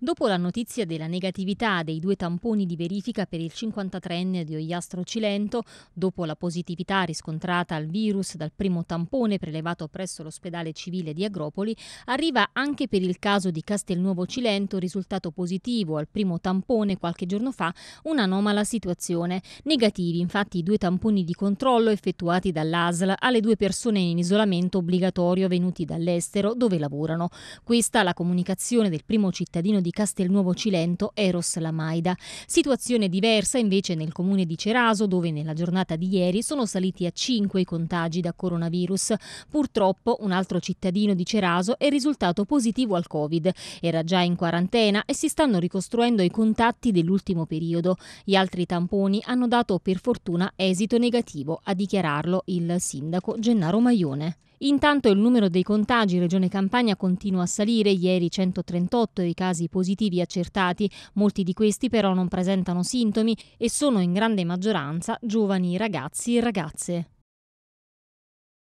Dopo la notizia della negatività dei due tamponi di verifica per il 53enne di Oiastro Cilento, dopo la positività riscontrata al virus dal primo tampone prelevato presso l'ospedale civile di Agropoli, arriva anche per il caso di Castelnuovo Cilento risultato positivo al primo tampone qualche giorno fa un'anomala situazione. Negativi infatti i due tamponi di controllo effettuati dall'ASL alle due persone in isolamento obbligatorio venuti dall'estero dove lavorano. Questa la comunicazione del primo cittadino di di Castelnuovo Cilento, Eros Lamaida. Situazione diversa invece nel comune di Ceraso, dove nella giornata di ieri sono saliti a 5 i contagi da coronavirus. Purtroppo un altro cittadino di Ceraso è risultato positivo al Covid. Era già in quarantena e si stanno ricostruendo i contatti dell'ultimo periodo. Gli altri tamponi hanno dato per fortuna esito negativo, a dichiararlo il sindaco Gennaro Maione. Intanto il numero dei contagi in Regione Campania continua a salire, ieri 138 i casi positivi accertati, molti di questi però non presentano sintomi e sono in grande maggioranza giovani ragazzi e ragazze.